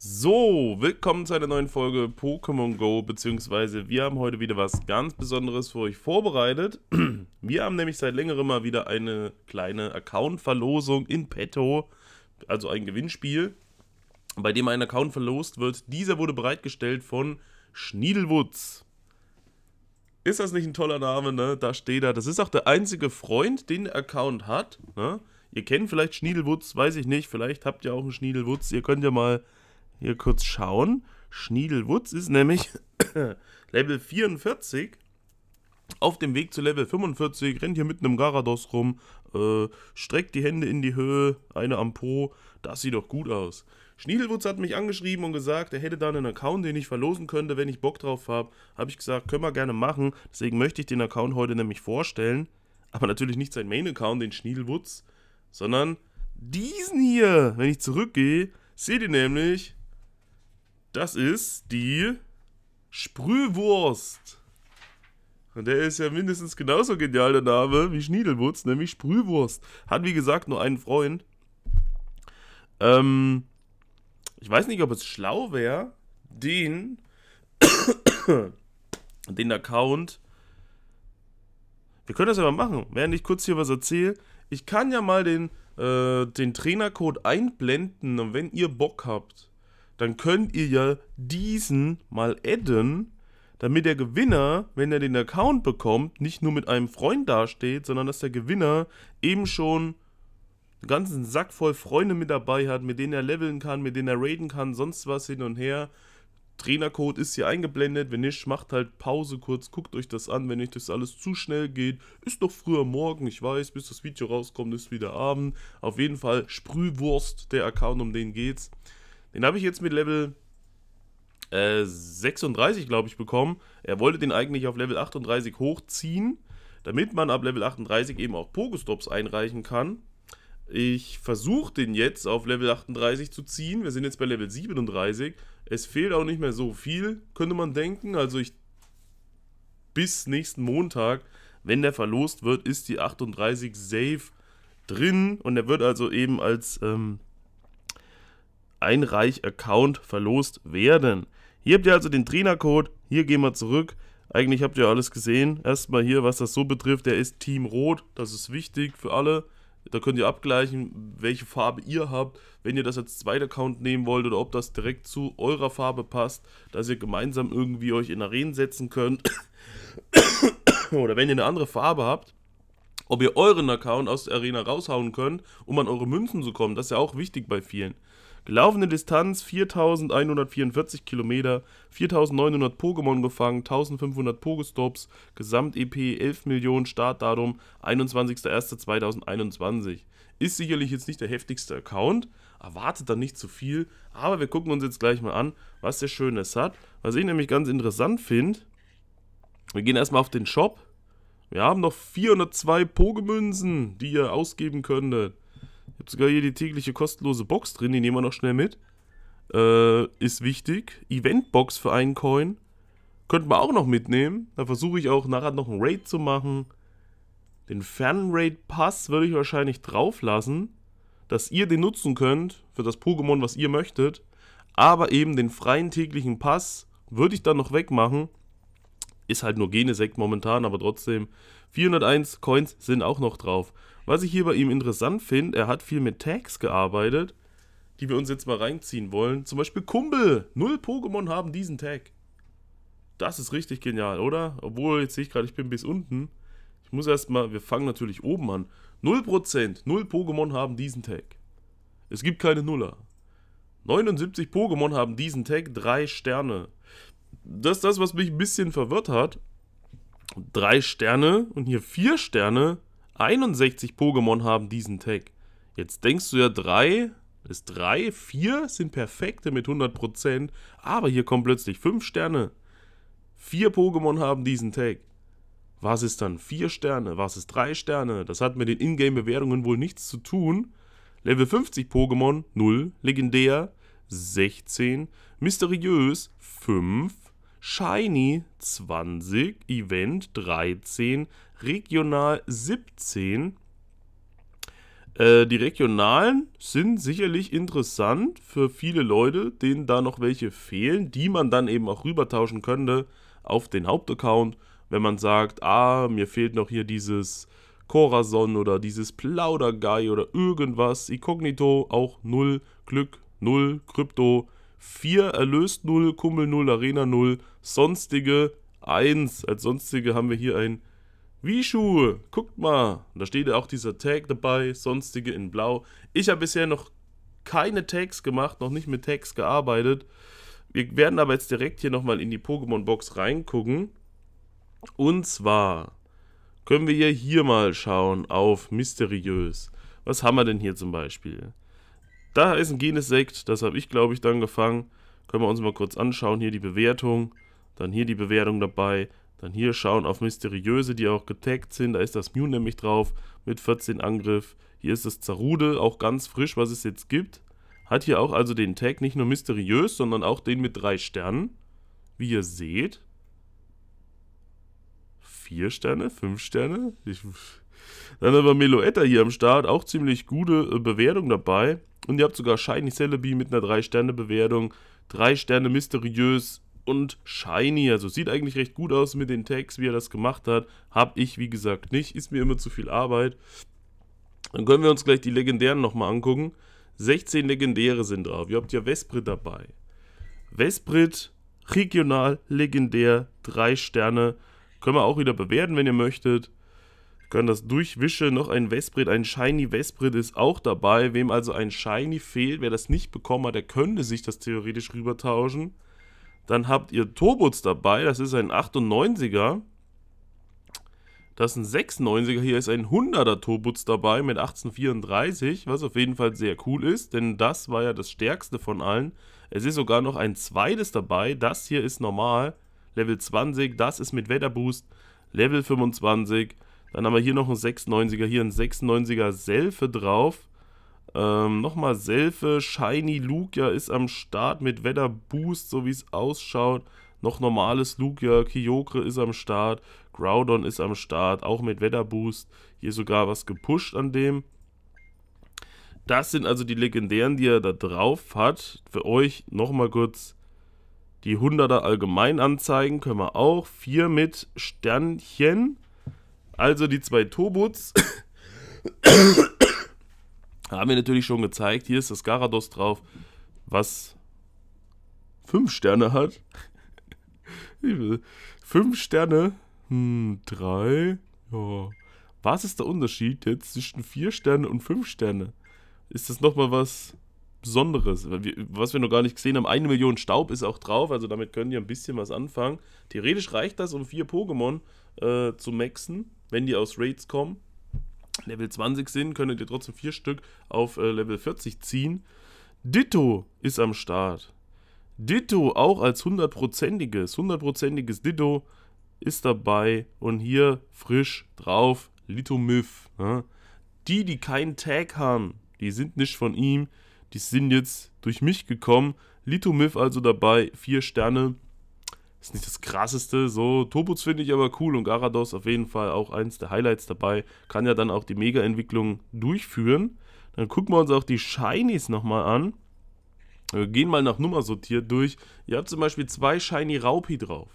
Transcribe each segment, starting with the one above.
So, willkommen zu einer neuen Folge Pokémon Go, beziehungsweise wir haben heute wieder was ganz Besonderes für euch vorbereitet. Wir haben nämlich seit längerem mal wieder eine kleine Account-Verlosung in petto, also ein Gewinnspiel, bei dem ein Account verlost wird. Dieser wurde bereitgestellt von Schniedelwutz. Ist das nicht ein toller Name, ne? Da steht er. Das ist auch der einzige Freund, den der Account hat, ne? Ihr kennt vielleicht Schniedelwutz, weiß ich nicht. Vielleicht habt ihr auch einen Schniedelwutz. Ihr könnt ja mal hier kurz schauen. Schniedelwutz ist nämlich Level 44 auf dem Weg zu Level 45, rennt hier mit einem Garados rum, äh, streckt die Hände in die Höhe, eine am Po. Das sieht doch gut aus. Schniedelwutz hat mich angeschrieben und gesagt, er hätte da einen Account, den ich verlosen könnte, wenn ich Bock drauf habe. Habe ich gesagt, können wir gerne machen. Deswegen möchte ich den Account heute nämlich vorstellen. Aber natürlich nicht sein Main-Account, den Schniedelwutz, sondern diesen hier. Wenn ich zurückgehe, seht ihr nämlich das ist die Sprühwurst. Und der ist ja mindestens genauso genial, der Name, wie Schniedelwurz, nämlich Sprühwurst. Hat, wie gesagt, nur einen Freund. Ähm, ich weiß nicht, ob es schlau wäre, den, den Account. Wir können das ja mal machen, während ich kurz hier was erzähle. Ich kann ja mal den, äh, den Trainercode einblenden, und wenn ihr Bock habt dann könnt ihr ja diesen mal adden, damit der Gewinner, wenn er den Account bekommt, nicht nur mit einem Freund dasteht, sondern dass der Gewinner eben schon einen ganzen Sack voll Freunde mit dabei hat, mit denen er leveln kann, mit denen er raiden kann, sonst was hin und her. Trainercode ist hier eingeblendet, wenn nicht, macht halt Pause kurz, guckt euch das an, wenn euch das alles zu schnell geht, ist doch früher Morgen, ich weiß, bis das Video rauskommt, ist wieder Abend, auf jeden Fall Sprühwurst, der Account, um den geht's. Den habe ich jetzt mit Level äh, 36, glaube ich, bekommen. Er wollte den eigentlich auf Level 38 hochziehen, damit man ab Level 38 eben auch Pogostops einreichen kann. Ich versuche den jetzt auf Level 38 zu ziehen. Wir sind jetzt bei Level 37. Es fehlt auch nicht mehr so viel, könnte man denken. Also ich bis nächsten Montag, wenn der verlost wird, ist die 38 safe drin und er wird also eben als ähm, ein reich account verlost werden. Hier habt ihr also den Trainercode, hier gehen wir zurück. Eigentlich habt ihr alles gesehen. Erstmal hier, was das so betrifft, der ist Team Rot, das ist wichtig für alle. Da könnt ihr abgleichen, welche Farbe ihr habt. Wenn ihr das als zweiter Account nehmen wollt oder ob das direkt zu eurer Farbe passt, dass ihr gemeinsam irgendwie euch in Arenen setzen könnt. oder wenn ihr eine andere Farbe habt, ob ihr euren Account aus der Arena raushauen könnt, um an eure Münzen zu kommen. Das ist ja auch wichtig bei vielen. Gelaufene Distanz 4144 Kilometer, 4900 Pokémon gefangen, 1500 Pokestops, Gesamt-EP 11 Millionen, Startdatum 21.01.2021. Ist sicherlich jetzt nicht der heftigste Account, erwartet dann nicht zu viel, aber wir gucken uns jetzt gleich mal an, was der Schönes hat. Was ich nämlich ganz interessant finde, wir gehen erstmal auf den Shop. Wir haben noch 402 Pokémünzen, die ihr ausgeben könntet. Ich habe sogar hier die tägliche kostenlose Box drin, die nehmen wir noch schnell mit. Äh, ist wichtig. Eventbox für einen Coin. Könnten wir auch noch mitnehmen. Da versuche ich auch nachher noch einen Raid zu machen. Den Fernraid-Pass würde ich wahrscheinlich drauf lassen, dass ihr den nutzen könnt für das Pokémon, was ihr möchtet. Aber eben den freien täglichen Pass würde ich dann noch wegmachen. Ist halt nur Genesekt momentan, aber trotzdem. 401 Coins sind auch noch drauf. Was ich hier bei ihm interessant finde, er hat viel mit Tags gearbeitet, die wir uns jetzt mal reinziehen wollen. Zum Beispiel Kumpel. Null Pokémon haben diesen Tag. Das ist richtig genial, oder? Obwohl, jetzt sehe ich gerade, ich bin bis unten. Ich muss erstmal, wir fangen natürlich oben an. 0%, 0 Pokémon haben diesen Tag. Es gibt keine Nuller. 79 Pokémon haben diesen Tag, 3 Sterne. Das ist das, was mich ein bisschen verwirrt hat. 3 Sterne und hier 4 Sterne. 61 Pokémon haben diesen Tag. Jetzt denkst du ja, drei ist drei, vier sind perfekte mit 100%, aber hier kommen plötzlich fünf Sterne. Vier Pokémon haben diesen Tag. Was ist dann vier Sterne? Was ist drei Sterne? Das hat mit den Ingame-Bewertungen wohl nichts zu tun. Level 50 Pokémon 0, legendär 16, mysteriös 5, Shiny 20, Event 13, Regional 17. Äh, die Regionalen sind sicherlich interessant für viele Leute, denen da noch welche fehlen, die man dann eben auch rübertauschen könnte auf den Hauptaccount, wenn man sagt, ah, mir fehlt noch hier dieses Corazon oder dieses Plauderguy oder irgendwas. Incognito auch 0, Glück 0, Krypto 4, Erlöst 0, Kummel 0, Arena 0, sonstige 1. Als sonstige haben wir hier ein Wischu, guckt mal, da steht auch dieser Tag dabei, sonstige in blau. Ich habe bisher noch keine Tags gemacht, noch nicht mit Tags gearbeitet. Wir werden aber jetzt direkt hier nochmal in die Pokémon-Box reingucken. Und zwar können wir hier, hier mal schauen auf mysteriös. Was haben wir denn hier zum Beispiel? Da ist ein Genesekt, das habe ich glaube ich dann gefangen. Können wir uns mal kurz anschauen, hier die Bewertung. Dann hier die Bewertung dabei. Dann hier schauen auf Mysteriöse, die auch getaggt sind. Da ist das Mew nämlich drauf mit 14 Angriff. Hier ist das Zarude, auch ganz frisch, was es jetzt gibt. Hat hier auch also den Tag nicht nur mysteriös, sondern auch den mit drei Sternen. Wie ihr seht. Vier Sterne, fünf Sterne. Ich, dann aber Meloetta hier am Start, auch ziemlich gute äh, Bewertung dabei. Und ihr habt sogar Shiny Celebi mit einer 3-Sterne-Bewertung. 3 Sterne mysteriös, und shiny. Also sieht eigentlich recht gut aus mit den Tags, wie er das gemacht hat. Hab ich, wie gesagt, nicht. Ist mir immer zu viel Arbeit. Dann können wir uns gleich die Legendären nochmal angucken. 16 Legendäre sind drauf. Ihr habt ja Vesprit dabei. Vesprit, regional, legendär, 3 Sterne. Können wir auch wieder bewerten, wenn ihr möchtet. Können das durchwischen. Noch ein Vesprit, ein Shiny Vesprit ist auch dabei. Wem also ein Shiny fehlt, wer das nicht bekommen hat, der könnte sich das theoretisch rübertauschen. Dann habt ihr Turbots dabei, das ist ein 98er. Das ist ein 96er, hier ist ein 100er Turbutz dabei mit 1834, was auf jeden Fall sehr cool ist, denn das war ja das stärkste von allen. Es ist sogar noch ein zweites dabei, das hier ist normal, Level 20, das ist mit Wetterboost, Level 25. Dann haben wir hier noch ein 96er, hier ein 96er Selfe drauf. Ähm, Nochmal Selfe, Shiny Lugia ist am Start mit Wetter Boost, so wie es ausschaut. Noch normales Lugia, Kyokre ist am Start, Groudon ist am Start, auch mit Wetter Boost. Hier sogar was gepusht an dem. Das sind also die legendären, die er da drauf hat. Für euch nochmal kurz die 100er Allgemeinanzeigen können wir auch. Vier mit Sternchen. Also die zwei Turbots. haben wir natürlich schon gezeigt, hier ist das Garados drauf, was 5 Sterne hat. 5 Sterne, 3, hm, ja. Was ist der Unterschied jetzt zwischen 4 Sterne und 5 Sterne? Ist das nochmal was Besonderes, was wir noch gar nicht gesehen haben. Eine Million Staub ist auch drauf, also damit können die ein bisschen was anfangen. Theoretisch reicht das, um vier Pokémon äh, zu maxen, wenn die aus Raids kommen. Level 20 sind, könntet ihr trotzdem vier Stück auf äh, Level 40 ziehen. Ditto ist am Start. Ditto auch als hundertprozentiges, hundertprozentiges Ditto ist dabei und hier frisch drauf Litomyth. Ja. Ne? Die, die keinen Tag haben, die sind nicht von ihm, die sind jetzt durch mich gekommen. Litomyth also dabei, vier Sterne ist nicht das krasseste. So, Tobuts finde ich aber cool und Garados auf jeden Fall auch eins der Highlights dabei. Kann ja dann auch die Mega-Entwicklung durchführen. Dann gucken wir uns auch die Shinies nochmal an. Wir gehen mal nach Nummer sortiert durch. Ihr habt zum Beispiel zwei Shiny Raupi drauf.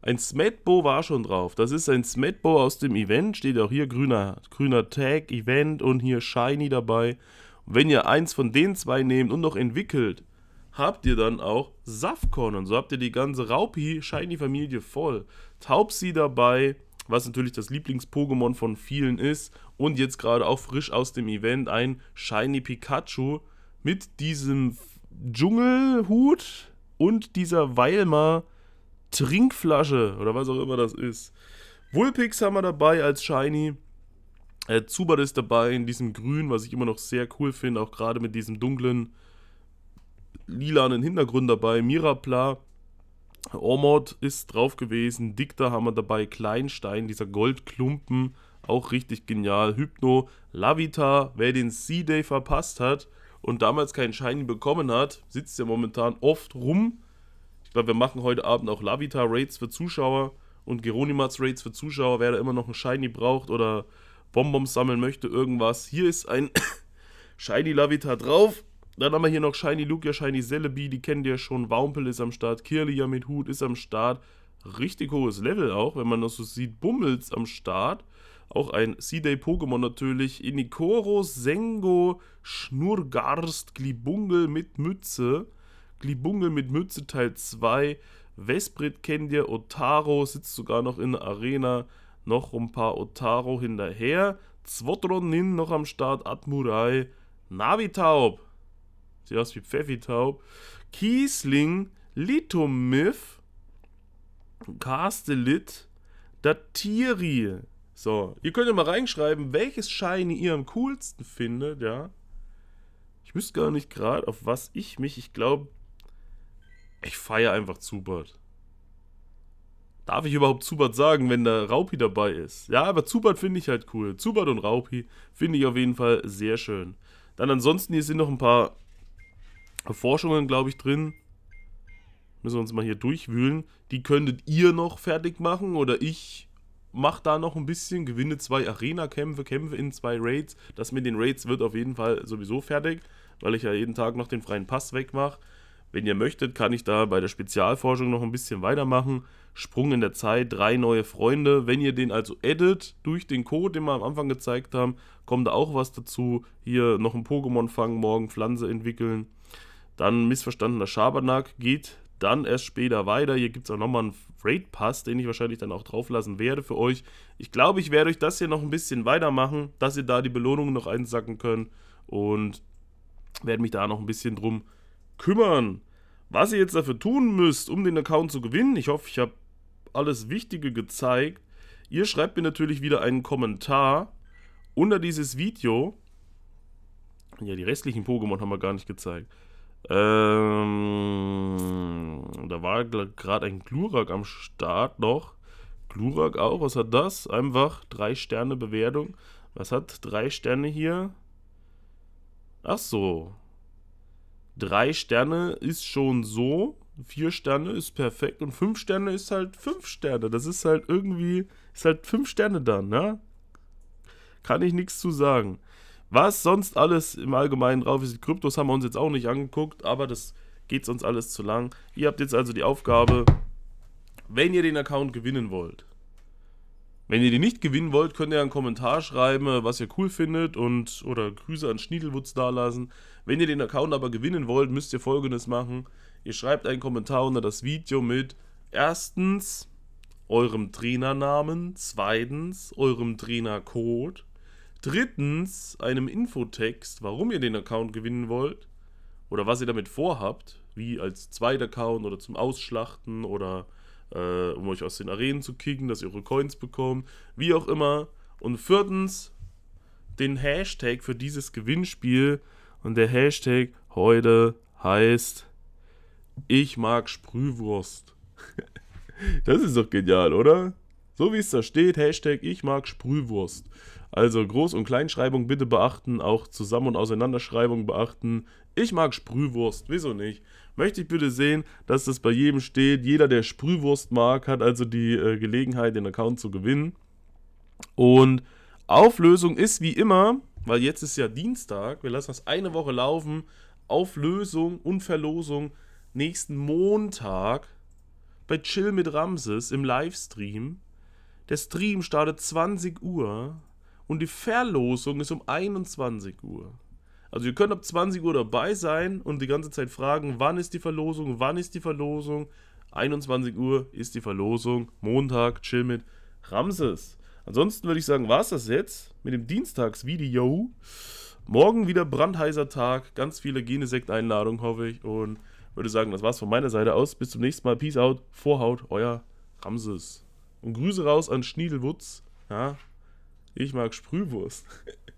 Ein Smetbo war schon drauf. Das ist ein Smetbo aus dem Event. Steht auch hier grüner, grüner Tag, Event und hier Shiny dabei. Und wenn ihr eins von den zwei nehmt und noch entwickelt, habt ihr dann auch Safkorn. Und so habt ihr die ganze Raupi-Shiny-Familie voll. Taubsi dabei, was natürlich das Lieblings-Pokémon von vielen ist. Und jetzt gerade auch frisch aus dem Event ein Shiny Pikachu mit diesem Dschungelhut und dieser Weilmer Trinkflasche oder was auch immer das ist. Wulpix haben wir dabei als Shiny. Äh, Zubat ist dabei in diesem Grün, was ich immer noch sehr cool finde, auch gerade mit diesem dunklen lilanen Hintergrund dabei, Mirapla, Ormod ist drauf gewesen, Dicta haben wir dabei, Kleinstein, dieser Goldklumpen, auch richtig genial, Hypno, Lavita, wer den Sea Day verpasst hat und damals keinen Shiny bekommen hat, sitzt ja momentan oft rum. Ich glaube, wir machen heute Abend auch lavita raids für Zuschauer und Geronimats-Raids für Zuschauer, wer da immer noch einen Shiny braucht oder Bonbons sammeln möchte, irgendwas. Hier ist ein Shiny Lavita drauf. Dann haben wir hier noch Shiny Lukia, Shiny Celebi, die kennt ihr schon. Wampel ist am Start, Kirlia mit Hut ist am Start. Richtig hohes Level auch, wenn man das so sieht. Bummels am Start. Auch ein C-Day-Pokémon natürlich. Inikoro, Sengo, Schnurgarst, Glibungel mit Mütze. Glibungel mit Mütze Teil 2. Vesprit kennt ihr. Otaro sitzt sogar noch in der Arena. Noch ein paar Otaro hinterher. Zwotronin noch am Start. Admurai. Navitaub Sieht aus wie Pfeffitaub. Kiesling, Lithomyth, Castellit, Datiri. So, ihr könnt ja mal reinschreiben, welches Shiny ihr am coolsten findet, ja. Ich wüsste gar nicht gerade, auf was ich mich, ich glaube, ich feiere einfach Zubat. Darf ich überhaupt Zubat sagen, wenn da Raupi dabei ist? Ja, aber Zubat finde ich halt cool. Zubat und Raupi finde ich auf jeden Fall sehr schön. Dann ansonsten, hier sind noch ein paar Forschungen, glaube ich, drin. Müssen wir uns mal hier durchwühlen. Die könntet ihr noch fertig machen oder ich mache da noch ein bisschen, gewinne zwei Arena-Kämpfe, kämpfe in zwei Raids. Das mit den Raids wird auf jeden Fall sowieso fertig, weil ich ja jeden Tag noch den freien Pass wegmache. Wenn ihr möchtet, kann ich da bei der Spezialforschung noch ein bisschen weitermachen. Sprung in der Zeit, drei neue Freunde. Wenn ihr den also edit durch den Code, den wir am Anfang gezeigt haben, kommt da auch was dazu. Hier noch ein Pokémon fangen, morgen Pflanze entwickeln. Dann missverstandener Schabernack geht dann erst später weiter. Hier gibt es auch nochmal einen Raid Pass, den ich wahrscheinlich dann auch drauflassen werde für euch. Ich glaube, ich werde euch das hier noch ein bisschen weitermachen, dass ihr da die Belohnungen noch einsacken könnt und werde mich da noch ein bisschen drum kümmern. Was ihr jetzt dafür tun müsst, um den Account zu gewinnen, ich hoffe, ich habe alles Wichtige gezeigt. Ihr schreibt mir natürlich wieder einen Kommentar unter dieses Video. Ja, die restlichen Pokémon haben wir gar nicht gezeigt. Ähm, da war gerade ein Glurak am Start noch. Glurak auch, was hat das? Einfach drei Sterne Bewertung. Was hat drei Sterne hier? Ach so. Drei Sterne ist schon so. Vier Sterne ist perfekt. Und fünf Sterne ist halt fünf Sterne. Das ist halt irgendwie, ist halt fünf Sterne dann, ne? Kann ich nichts zu sagen. Was sonst alles im Allgemeinen drauf ist, Kryptos haben wir uns jetzt auch nicht angeguckt, aber das geht uns alles zu lang. Ihr habt jetzt also die Aufgabe, wenn ihr den Account gewinnen wollt. Wenn ihr den nicht gewinnen wollt, könnt ihr einen Kommentar schreiben, was ihr cool findet und oder Grüße an Schniedelwutz dalassen. Wenn ihr den Account aber gewinnen wollt, müsst ihr folgendes machen. Ihr schreibt einen Kommentar unter das Video mit erstens eurem Trainernamen, zweitens eurem Trainercode, Drittens einem Infotext, warum ihr den Account gewinnen wollt oder was ihr damit vorhabt, wie als Zweit-Account oder zum Ausschlachten oder äh, um euch aus den Arenen zu kicken, dass ihr eure Coins bekommt, wie auch immer. Und viertens den Hashtag für dieses Gewinnspiel und der Hashtag heute heißt Ich mag Sprühwurst. das ist doch genial, oder? So wie es da steht, Hashtag Ich mag Sprühwurst. Also Groß- und Kleinschreibung bitte beachten, auch Zusammen- und Auseinanderschreibung beachten. Ich mag Sprühwurst, wieso nicht? Möchte ich bitte sehen, dass das bei jedem steht. Jeder, der Sprühwurst mag, hat also die äh, Gelegenheit, den Account zu gewinnen. Und Auflösung ist wie immer, weil jetzt ist ja Dienstag, wir lassen das eine Woche laufen. Auflösung und Verlosung nächsten Montag bei Chill mit Ramses im Livestream. Der Stream startet 20 Uhr und die Verlosung ist um 21 Uhr. Also ihr könnt ab 20 Uhr dabei sein und die ganze Zeit fragen, wann ist die Verlosung, wann ist die Verlosung. 21 Uhr ist die Verlosung, Montag, chill mit Ramses. Ansonsten würde ich sagen, war es das jetzt mit dem Dienstagsvideo. Morgen wieder brandheißer Tag, ganz viele Genesekt-Einladungen, hoffe ich. Und würde sagen, das war's von meiner Seite aus. Bis zum nächsten Mal. Peace out, Vorhaut, euer Ramses. Und Grüße raus an Schniedelwutz. Ja, ich mag Sprühwurst.